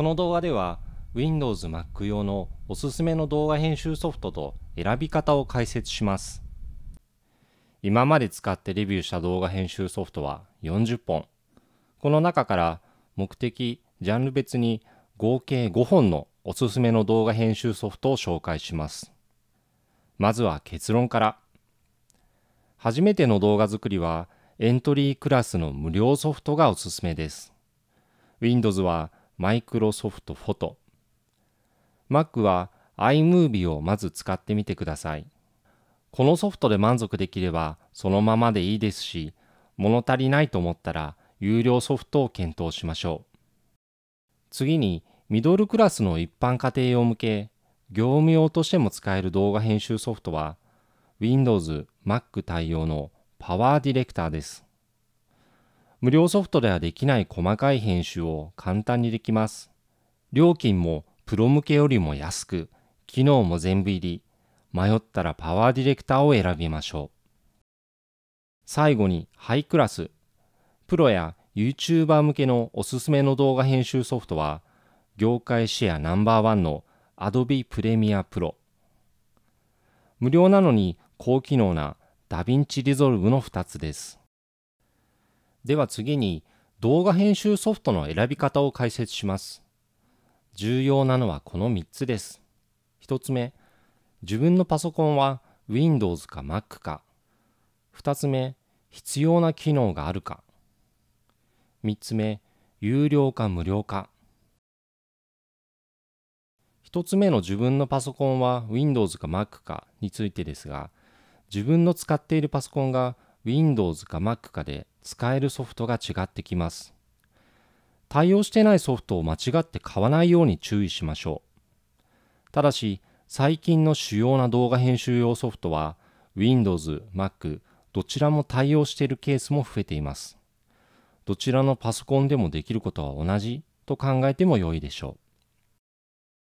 この動画では Windows Mac 用のおすすめの動画編集ソフトと選び方を解説します。今まで使ってレビューした動画編集ソフトは40本。この中から目的、ジャンル別に合計5本のおすすめの動画編集ソフトを紹介します。まずは結論から。初めての動画作りはエントリークラスの無料ソフトがおすすめです。Windows はマイクロソフトフォト Mac は iMovie をまず使ってみてくださいこのソフトで満足できればそのままでいいですし物足りないと思ったら有料ソフトを検討しましょう次にミドルクラスの一般家庭用向け業務用としても使える動画編集ソフトは Windows、Mac 対応の PowerDirector です無料ソフトではできない細かい編集を簡単にできます。料金もプロ向けよりも安く、機能も全部入り、迷ったらパワーディレクターを選びましょう。最後にハイクラス。プロや YouTuber 向けのおすすめの動画編集ソフトは、業界シェアナンバーワンの Adobe Premiere Pro。無料なのに高機能なダヴィンチリゾルブの2つです。では次に動画編集ソフトの選び方を解説します。重要なのはこの3つです。1つ目、自分のパソコンは Windows か Mac か。2つ目、必要な機能があるか。3つ目、有料か無料か。1つ目の自分のパソコンは Windows か Mac かについてですが、自分の使っているパソコンが Windows か Mac かで使えるソフトが違ってきます。対応してないソフトを間違って買わないように注意しましょう。ただし、最近の主要な動画編集用ソフトは Windows、Mac どちらも対応しているケースも増えています。どちらのパソコンでもできることは同じと考えても良いでしょ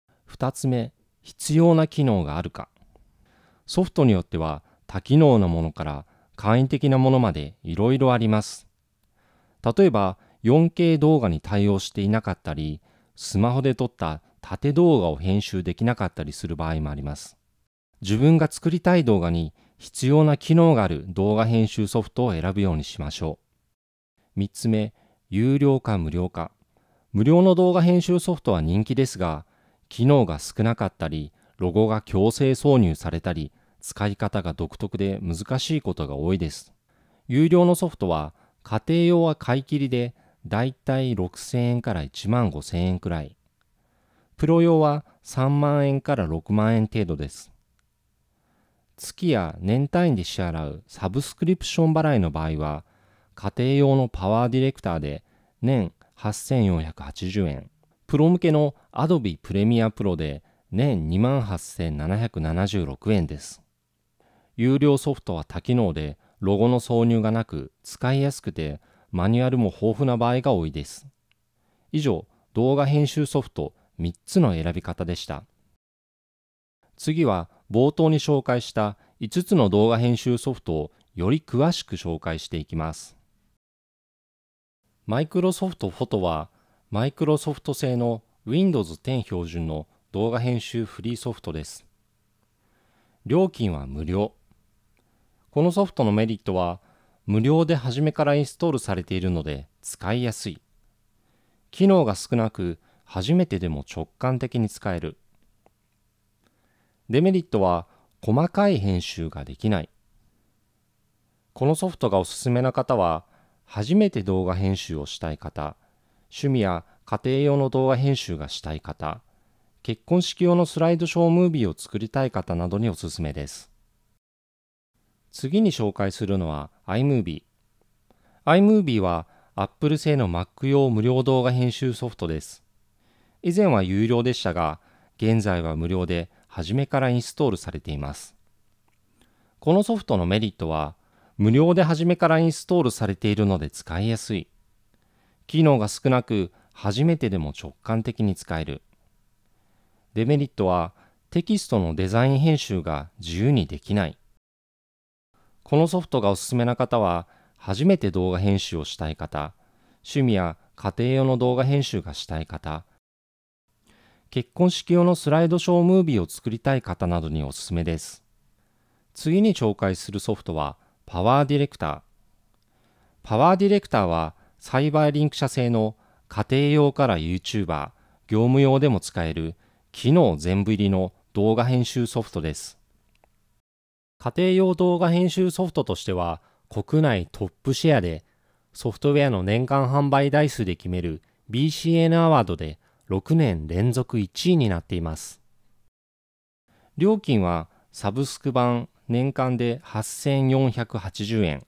う。二つ目、必要な機能があるか。ソフトによっては多機能なものから簡易的なものまでいろいろあります。例えば 4K 動画に対応していなかったり、スマホで撮った縦動画を編集できなかったりする場合もあります。自分が作りたい動画に必要な機能がある動画編集ソフトを選ぶようにしましょう。3つ目、有料か無料か。無料の動画編集ソフトは人気ですが、機能が少なかったり、ロゴが強制挿入されたり、使い方が独特で難しいことが多いです。有料のソフトは家庭用は買い切りでだいたい6000円から1万5000円くらい。プロ用は3万円から6万円程度です。月や年単位で支払うサブスクリプション払いの場合は、家庭用のパワーディレクターで年8480円、プロ向けの Adobe p r e m i e で年28,776円です。有料ソフトは多機能で、ロゴの挿入がなく、使いやすくて、マニュアルも豊富な場合が多いです。以上、動画編集ソフト3つの選び方でした。次は、冒頭に紹介した5つの動画編集ソフトをより詳しく紹介していきます。マイクロソフトフォトは、マイクロソフト製の Windows 10標準の動画編集フリーソフトです。料金は無料。このソフトのメリットは、無料で初めからインストールされているので使いやすい。機能が少なく、初めてでも直感的に使える。デメリットは、細かい編集ができない。このソフトがおすすめな方は、初めて動画編集をしたい方、趣味や家庭用の動画編集がしたい方、結婚式用のスライドショームービーを作りたい方などにおすすめです。次に紹介するのは iMovie。iMovie は Apple 製の Mac 用無料動画編集ソフトです。以前は有料でしたが、現在は無料で初めからインストールされています。このソフトのメリットは、無料で初めからインストールされているので使いやすい。機能が少なく、初めてでも直感的に使える。デメリットは、テキストのデザイン編集が自由にできない。このソフトがおすすめな方は、初めて動画編集をしたい方、趣味や家庭用の動画編集がしたい方、結婚式用のスライドショームービーを作りたい方などにおすすめです。次に紹介するソフトは、パワーディレクター。パワーディレクターは、サイバーリンク社製の家庭用から YouTuber、業務用でも使える機能全部入りの動画編集ソフトです。家庭用動画編集ソフトとしては国内トップシェアで、ソフトウェアの年間販売台数で決める BCN アワードで6年連続1位になっています。料金はサブスク版年間で8480円、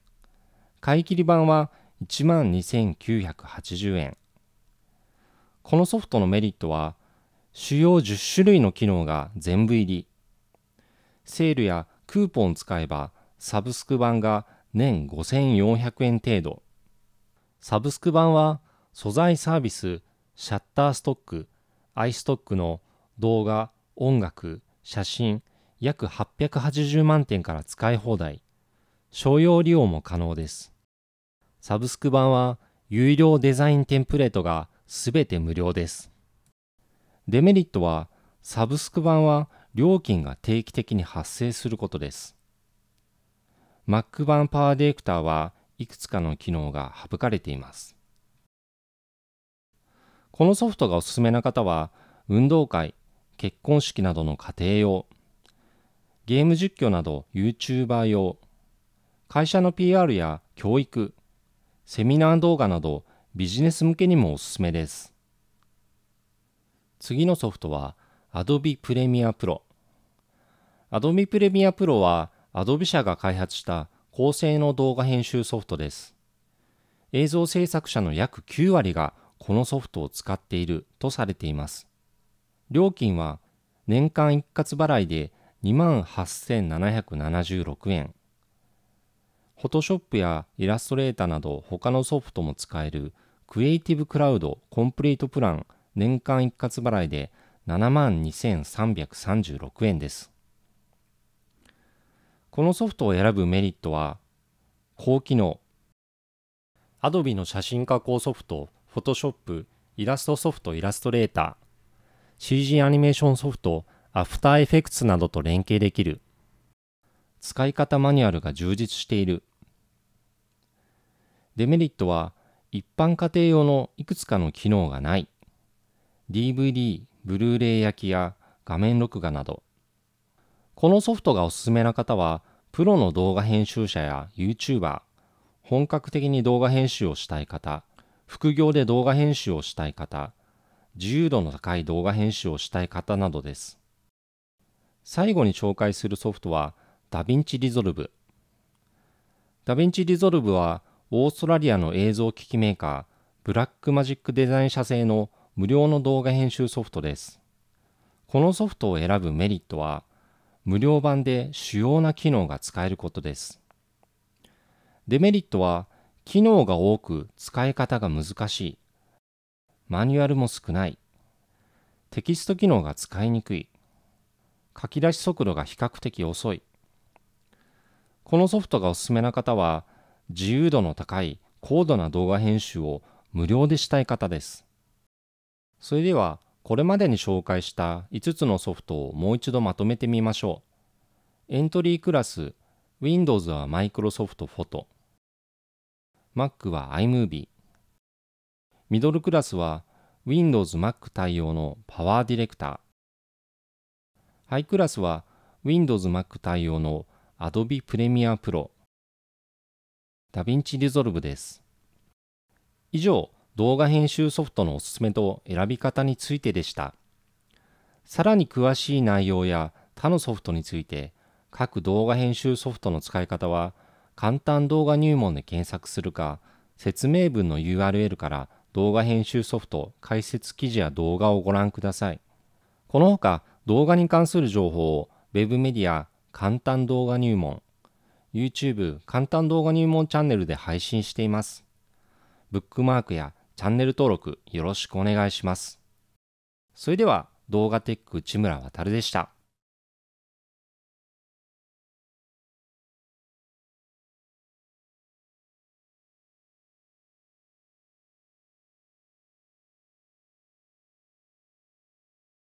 買い切り版は12,980円。このソフトのメリットは、主要10種類の機能が全部入り、セールやクーポン使えばサブスク版が年5400円程度。サブスク版は素材サービス、シャッターストック、アイストックの動画、音楽、写真約880万点から使い放題。商用利用も可能です。サブスク版は有料デザインテンプレートがすべて無料です。デメリットはサブスク版は料金が定期的に発生することです。Mac 版パワーディレクターはいくつかの機能が省かれています。このソフトがおすすめな方は、運動会、結婚式などの家庭用、ゲーム実況など YouTuber 用、会社の PR や教育、セミナー動画などビジネス向けにもおすすめです。次のソフトは Adobe Premiere Pro Adobe Premiere Pro は Adobe 社が開発した高性能動画編集ソフトです映像制作者の約9割がこのソフトを使っているとされています料金は年間一括払いで28,776円フォトショップやイラストレーターなど他のソフトも使えるクリエイティブクラウドコンプリートプラン年間一括払いで7万2336円です。このソフトを選ぶメリットは、高機能。Adobe の写真加工ソフト、Photoshop、イラストソフト、イラストレーター、CG アニメーションソフト、After Effects などと連携できる。使い方マニュアルが充実している。デメリットは、一般家庭用のいくつかの機能がない。DVD、ブルーレイ焼きや画面録画など。このソフトがおすすめな方は、プロの動画編集者や YouTuber、本格的に動画編集をしたい方、副業で動画編集をしたい方、自由度の高い動画編集をしたい方などです。最後に紹介するソフトは、ダヴィンチリゾルブ。ダヴィンチリゾルブは、オーストラリアの映像機器メーカー、ブラックマジックデザイン社製の無料の動画編集ソフトです。このソフトを選ぶメリットは、無料版で主要な機能が使えることです。デメリットは、機能が多く使い方が難しい。マニュアルも少ない。テキスト機能が使いにくい。書き出し速度が比較的遅い。このソフトがおすすめな方は、自由度の高い高度な動画編集を無料でしたい方です。それではこれまでに紹介した5つのソフトをもう一度まとめてみましょう。エントリークラス Windows は Microsoft Photo Mac は iMovie ミドルクラスは Windows Mac 対応の Power Director ハイクラスは Windows Mac 対応の Adobe Premiere Pro ダヴィンチリゾルブです以上動画編集ソフトのおすすめと選び方についてでした。さらに詳しい内容や他のソフトについて、各動画編集ソフトの使い方は、簡単動画入門で検索するか、説明文の URL から動画編集ソフト解説記事や動画をご覧ください。このほか動画に関する情報を Web メディア簡単動画入門、YouTube 簡単動画入門チャンネルで配信しています。ブックマークやチャンネル登録よろしくお願いします。それでは動画テック内村渉でした。